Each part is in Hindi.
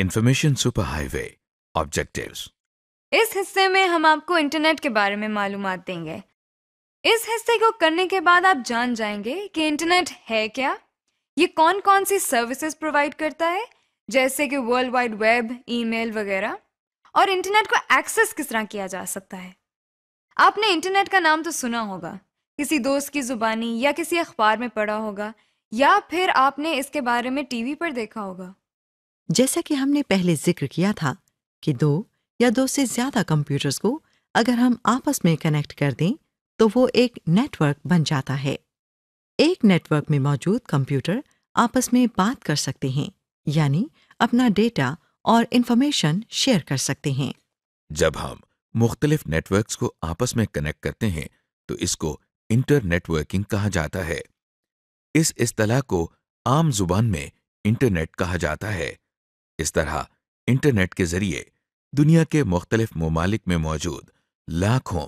इंफॉर्मेशन सुपर हाईवे ऑब्जेक्टिव इस हिस्से में हम आपको इंटरनेट के बारे में मालूम देंगे इस हिस्से को करने के बाद आप जान जाएंगे कि इंटरनेट है क्या ये कौन कौन सी सर्विसेज प्रोवाइड करता है जैसे कि वर्ल्ड वाइड वेब ईमेल वगैरह और इंटरनेट को एक्सेस किस तरह किया जा सकता है आपने इंटरनेट का नाम तो सुना होगा किसी दोस्त की जुबानी या किसी अखबार में पढ़ा होगा या फिर आपने इसके बारे में टीवी पर देखा होगा जैसा कि हमने पहले जिक्र किया था कि दो या दो से ज्यादा कंप्यूटर्स को अगर हम आपस में कनेक्ट कर दें तो वो एक नेटवर्क बन जाता है एक नेटवर्क में मौजूद कंप्यूटर आपस में बात कर सकते हैं यानी अपना डेटा और इन्फॉर्मेशन शेयर कर सकते हैं जब हम मुख्तलिफ नेटवर्क्स को आपस में कनेक्ट करते हैं तो इसको इंटर नेटवर्किंग कहा जाता है इस इस्तलाह को आम जुबान में इंटरनेट कहा जाता है इस तरह इंटरनेट के जरिए दुनिया के मुख्तलिफ ममालिक में मौजूद लाखों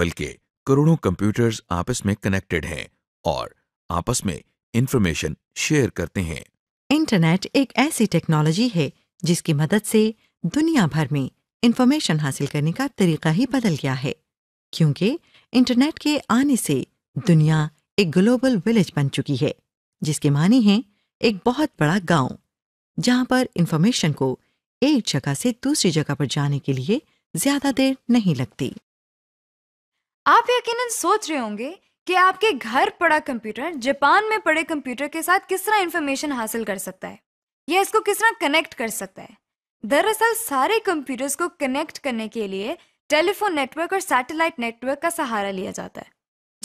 बल्कि करोड़ों कंप्यूटर्स आपस में कनेक्टेड हैं और आपस में इंफॉर्मेशन शेयर करते हैं इंटरनेट एक ऐसी टेक्नोलॉजी है जिसकी मदद से दुनिया भर में इंफॉर्मेशन हासिल करने का तरीका ही बदल गया है क्योंकि इंटरनेट के आने से दुनिया एक ग्लोबल विलेज बन चुकी है जिसके मानी है एक बहुत बड़ा गांव जहां पर इंफॉर्मेशन को एक जगह से दूसरी जगह पर जाने के लिए ज्यादा देर नहीं लगती आप यकीन सोच रहे होंगे कि आपके घर पड़ा कंप्यूटर जापान में पड़े कंप्यूटर के साथ किस तरह इंफॉर्मेशन हासिल कर सकता है या इसको किस तरह कनेक्ट कर सकता है दरअसल सारे कंप्यूटर्स को कनेक्ट करने के लिए टेलीफोन नेटवर्क और सैटेलाइट नेटवर्क का सहारा लिया जाता है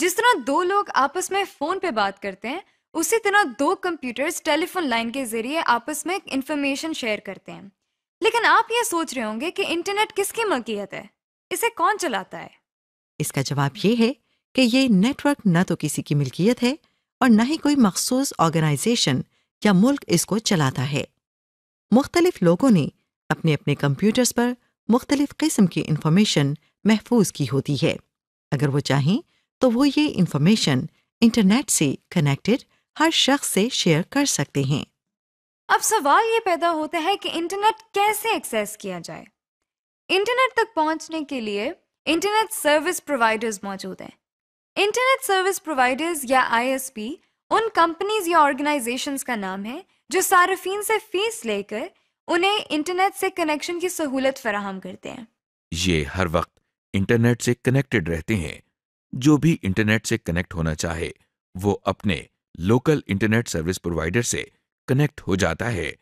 जिस तरह दो लोग आपस में फ़ोन पे बात करते हैं उसी तरह दो कंप्यूटर्स टेलीफोन लाइन के जरिए आपस में इंफॉर्मेशन शेयर करते हैं लेकिन आप ये सोच रहे होंगे कि इंटरनेट किसकी मलकियत है इसे कौन चलाता है इसका जवाब ये है कि ये नेटवर्क न तो किसी की मिल्कियत है और न ही कोई मखसूस ऑर्गेनाइजेशन या मुल्क इसको चलाता है मुख्तलिफ लोगों ने अपने अपने कंप्यूटर्स पर मुख्तलिफ किस्म की इंफॉर्मेशन महफूज की होती है अगर वो चाहें तो वो ये इंफॉर्मेशन इंटरनेट से कनेक्टेड हर शख्स से शेयर कर सकते हैं अब सवाल ये पैदा होता है कि इंटरनेट कैसे एक्सेस किया जाए इंटरनेट तक पहुंचने के लिए इंटरनेट सर्विस प्रोवाइडर्स मौजूद हैं इंटरनेट सर्विस प्रोवाइडर्स या आईएसपी उन कंपनीज या ऑर्गेनाइजेशंस का नाम है जो सार्फिन से फीस लेकर उन्हें इंटरनेट से कनेक्शन की सहूलत फराहम करते हैं ये हर वक्त इंटरनेट से कनेक्टेड रहते हैं जो भी इंटरनेट से कनेक्ट होना चाहे वो अपने लोकल इंटरनेट सर्विस प्रोवाइडर से कनेक्ट हो जाता है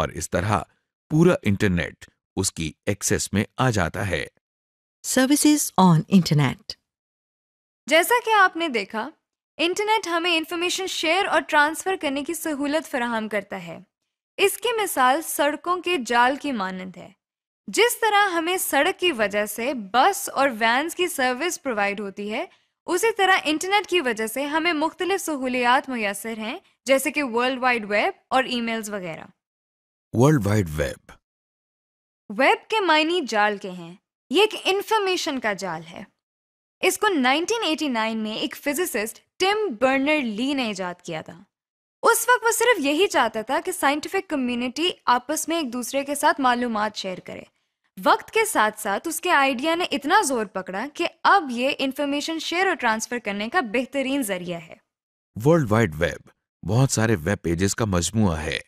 और इस तरह पूरा इंटरनेट उसकी एक्सेस में आ जाता है सर्विसेज ऑन इंटरनेट जैसा कि आपने देखा इंटरनेट हमें इंफॉर्मेशन शेयर और ट्रांसफर करने की सहूलत फराहम करता है इसकी मिसाल सड़कों के जाल की मानंद है जिस तरह हमें सड़क की वजह से बस और वैन्स की सर्विस प्रोवाइड होती है उसी तरह इंटरनेट की वजह से हमें मुख्तलिफ सहूलियात मैसर हैं जैसे कि वर्ल्ड वाइड वेब और ईमेल्स वगैरह वर्ल्ड वाइड वेब वेब के मायने जाल के हैं ये एक इंफॉर्मेशन का जाल है इसको 1989 में एक फिजिसिस्ट टिम बर्नर ली ने ईजाद किया था उस वक्त वो सिर्फ यही चाहता था कि साइंटिफिक कम्युनिटी आपस में एक दूसरे के साथ मालूम शेयर करे वक्त के साथ साथ उसके आइडिया ने इतना जोर पकड़ा कि अब ये इंफॉर्मेशन शेयर और ट्रांसफर करने का बेहतरीन जरिया है वर्ल्ड वाइड वेब बहुत सारे वेब पेजेस का मजमु है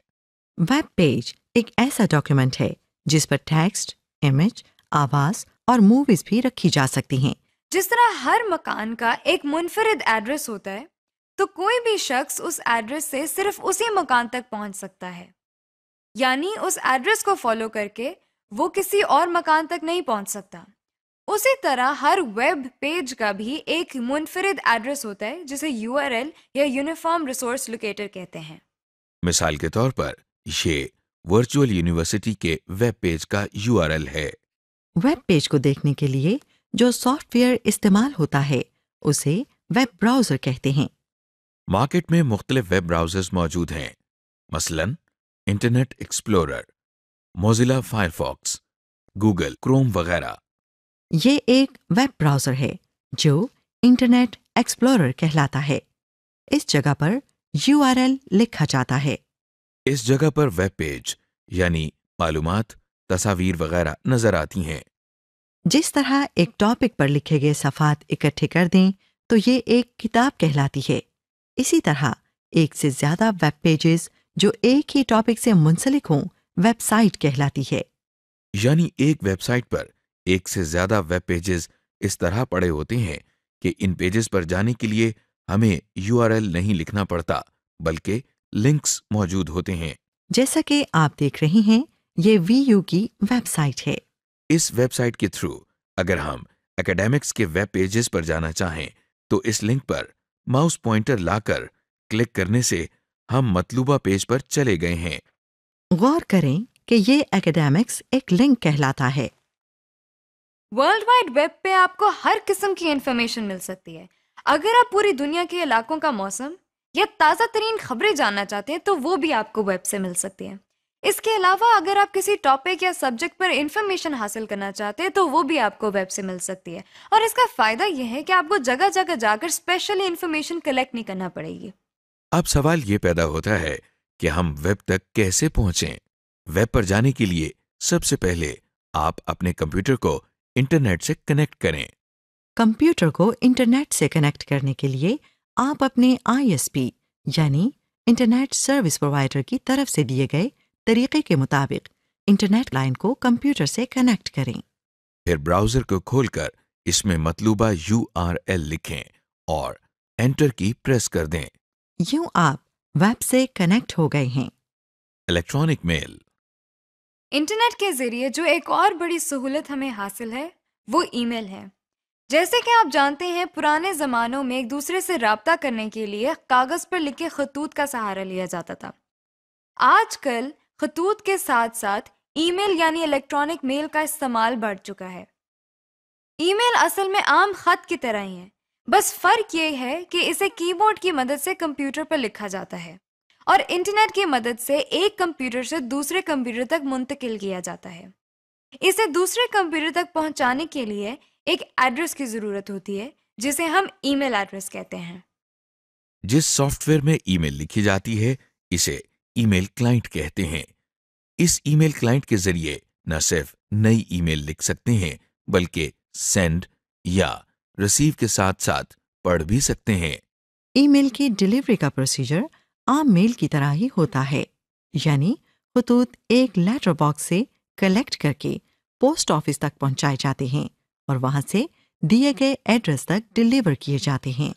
वेब पेज एक ऐसा डॉक्यूमेंट है जिस पर टेक्स्ट इमेज आवाज और मूवीज भी रखी जा सकती हैं। जिस तरह हर मकान का एक मुनफरद एड्रेस होता है तो कोई भी शख्स उस एड्रेस से सिर्फ उसी मकान तक पहुंच सकता है यानी उस एड्रेस को फॉलो करके वो किसी और मकान तक नहीं पहुंच सकता उसी तरह हर वेब पेज का भी एक मुनफरद एड्रेस होता है जिसे यू या यूनिफॉर्म रिसोर्स लोकेटर कहते हैं मिसाल के तौर पर ये वर्चुअल यूनिवर्सिटी के वेब पेज का यू है वेब पेज को देखने के लिए जो सॉफ्टवेयर इस्तेमाल होता है उसे वेब ब्राउजर कहते हैं मार्केट में मुख्तलिफ वेब ब्राउजर्स मौजूद हैं मसलन Internet Explorer Mozilla Firefox Google Chrome वगैरह ये एक वेब ब्राउज़र है जो इंटरनेट एक्सप्लोरर कहलाता है इस जगह पर यूआरएल लिखा जाता है इस जगह पर वेब पेज यानी मालूम तस्वीर वगैरह नजर आती हैं जिस तरह एक टॉपिक पर लिखे गए सफ़ात इकट्ठे कर दें तो ये एक किताब कहलाती है इसी तरह एक से ज्यादा वेब पेजेस जो एक ही टॉपिक से मुंसलिक हों वेबसाइट कहलाती है यानी एक वेबसाइट पर एक से ज्यादा वेब पेजेस इस तरह पड़े होते हैं कि इन पेजेस पर जाने के लिए हमें यूआरएल नहीं लिखना पड़ता बल्कि लिंक्स मौजूद होते हैं जैसा कि आप देख रहे हैं ये वी यू की वेबसाइट है इस वेबसाइट के थ्रू अगर हम एकेडमिक्स के वेब पेजेस पर जाना चाहें तो इस लिंक पर माउस पॉइंटर लाकर क्लिक करने से हम मतलूबा पेज पर चले गए हैं गौर करें कि ये एकेडमिक्स एक लिंक कहलाता है वर्ल्ड वाइड वेब पे आपको हर किस्म की इंफॉर्मेशन मिल सकती है अगर आप पूरी दुनिया के इलाकों का मौसम या ताज़ा तरीन खबरें जानना चाहते हैं तो वो भी आपको वेब से मिल सकती है इसके अलावा अगर आप किसी टॉपिक या सब्जेक्ट पर इंफॉर्मेशन हासिल करना चाहते हैं तो वो भी आपको वेब से मिल सकती है और इसका फ़ायदा यह है कि आपको जगह जगह जाकर स्पेशली इंफॉर्मेशन कलेक्ट नहीं करना पड़ेगी अब सवाल ये पैदा होता है कि हम वेब तक कैसे पहुंचें वेब पर जाने के लिए सबसे पहले आप अपने कंप्यूटर को इंटरनेट से कनेक्ट करें कंप्यूटर को इंटरनेट से कनेक्ट करने के लिए आप अपने आईएसपी यानी इंटरनेट सर्विस प्रोवाइडर की तरफ से दिए गए तरीके के मुताबिक इंटरनेट लाइन को कंप्यूटर से कनेक्ट करें फिर ब्राउजर को खोलकर इसमें मतलूबा यू लिखें और एंटर की प्रेस कर दें यूं आप वेब से कनेक्ट हो गए हैं इलेक्ट्रॉनिक मेल इंटरनेट के जरिए जो एक और बड़ी सहूलत हमें हासिल है वो ईमेल है जैसे कि आप जानते हैं पुराने ज़मानों में एक दूसरे से रबता करने के लिए कागज़ पर लिखे खतूत का सहारा लिया जाता था आजकल खतूत के साथ साथ ईमेल यानी इलेक्ट्रॉनिक मेल का इस्तेमाल बढ़ चुका है ईमेल असल में आम खत की तरह ही है बस फर्क ये है कि इसे कीबोर्ड की मदद से कंप्यूटर पर लिखा जाता है और इंटरनेट की मदद से एक कंप्यूटर से दूसरे कंप्यूटर तक मुंतकिल किया जाता है इसे दूसरे कंप्यूटर तक पहुंचाने के लिए एक एड्रेस की जरूरत होती है जिसे हम ईमेल एड्रेस कहते हैं जिस सॉफ्टवेयर में ईमेल लिखी जाती है इसे ईमेल क्लाइंट कहते हैं इस ईमेल क्लाइंट के जरिए न सिर्फ नई ईमेल लिख सकते हैं बल्कि सेंड या रिसीव के साथ साथ पढ़ भी सकते हैं ईमेल की डिलीवरी का प्रोसीजर आम मेल की तरह ही होता है यानी खतूत एक लेटर बॉक्स से कलेक्ट करके पोस्ट ऑफिस तक पहुंचाए जाते हैं और वहां से दिए गए एड्रेस तक डिलीवर किए जाते हैं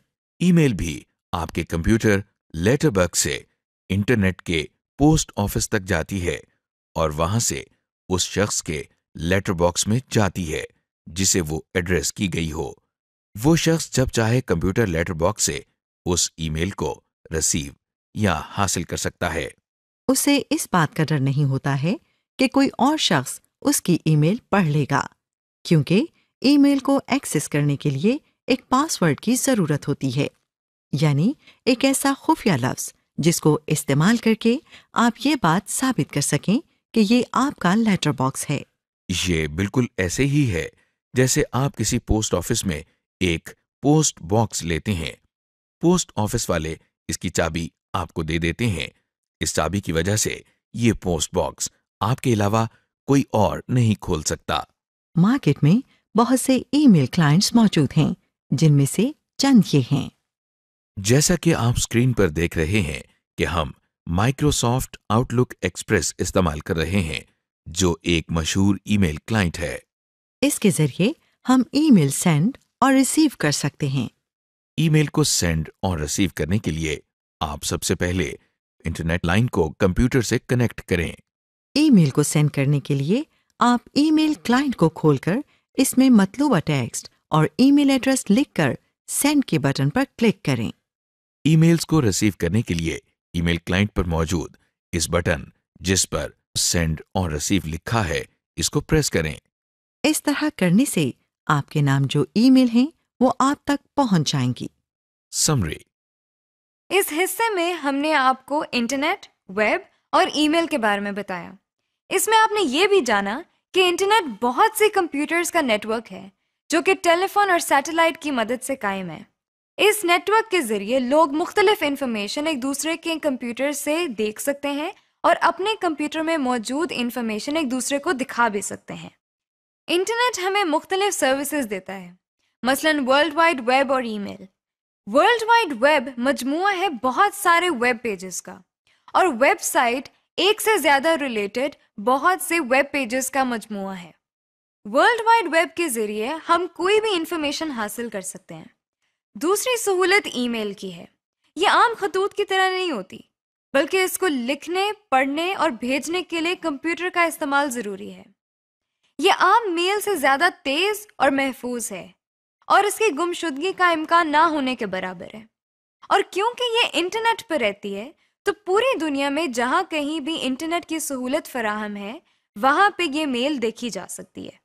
ईमेल भी आपके कंप्यूटर लेटर बॉक्स से इंटरनेट के पोस्ट ऑफिस तक जाती है और वहां से उस शख्स के लेटर बॉक्स में जाती है जिसे वो एड्रेस की गई हो वो शख्स जब चाहे कंप्यूटर लेटर बॉक्स से उस ईमेल को रिसीव या हासिल कर सकता है उसे इस बात का डर नहीं होता है कि कोई और शख्स उसकी ईमेल पढ़ लेगा क्योंकि ईमेल को एक्सेस करने के लिए एक पासवर्ड की जरूरत होती है यानी एक ऐसा खुफिया लफ्ज जिसको इस्तेमाल करके आप ये बात साबित कर सकें कि ये आपका लेटर बॉक्स है ये बिल्कुल ऐसे ही है जैसे आप किसी पोस्ट ऑफिस में एक पोस्ट बॉक्स लेते हैं पोस्ट ऑफिस वाले इसकी चाबी आपको दे देते हैं इस चाबी की वजह से ये पोस्ट बॉक्स आपके अलावा कोई और नहीं खोल सकता मार्केट में बहुत से ईमेल क्लाइंट्स मौजूद हैं जिनमें से चंद ये हैं जैसा कि आप स्क्रीन पर देख रहे हैं कि हम माइक्रोसॉफ्ट आउटलुक एक्सप्रेस इस्तेमाल कर रहे हैं जो एक मशहूर ईमेल क्लाइंट है इसके जरिए हम ईमेल सेंड और रिसीव कर सकते हैं ईमेल को सेंड और रिसीव करने के लिए आप सबसे पहले इंटरनेट लाइन को कंप्यूटर से कनेक्ट करें ईमेल को सेंड करने के लिए आप ईमेल क्लाइंट को खोलकर इसमें मतलूबा टेक्स्ट और ईमेल एड्रेस लिखकर सेंड के बटन पर क्लिक करें ईमेल्स को रिसीव करने के लिए ईमेल क्लाइंट पर मौजूद इस बटन जिस पर सेंड और रिसीव लिखा है इसको प्रेस करें इस तरह करने से आपके नाम जो ईमेल हैं वो आप तक पहुंच जाएंगी समरी इस हिस्से में हमने आपको इंटरनेट वेब और ईमेल के बारे में बताया इसमें आपने ये भी जाना कि इंटरनेट बहुत से कंप्यूटर्स का नेटवर्क है जो कि टेलीफोन और सैटेलाइट की मदद से कायम है इस नेटवर्क के जरिए लोग मुख्तलिफ इंफॉर्मेशन एक दूसरे के कंप्यूटर से देख सकते हैं और अपने कंप्यूटर में मौजूद इंफॉर्मेशन एक दूसरे को दिखा भी सकते हैं इंटरनेट हमें मुख्तलिफ सर्विसेज देता है मसलन वर्ल्ड वाइड वेब और ईमेल। वर्ल्ड वाइड वेब मजमू है बहुत सारे वेब पेजेस का और वेबसाइट एक से ज़्यादा रिलेटेड बहुत से वेब पेजेस का मजमू है वर्ल्ड वाइड वेब के ज़रिए हम कोई भी इंफॉर्मेशन हासिल कर सकते हैं दूसरी सहूलत ईमेल की है ये आम खतूत की तरह नहीं होती बल्कि इसको लिखने पढ़ने और भेजने के लिए कंप्यूटर का इस्तेमाल ज़रूरी है ये आम मेल से ज्यादा तेज और महफूज है और इसकी गुमशुदगी का इम्कान ना होने के बराबर है और क्योंकि ये इंटरनेट पर रहती है तो पूरी दुनिया में जहाँ कहीं भी इंटरनेट की सहूलत फराहम है वहां पे ये मेल देखी जा सकती है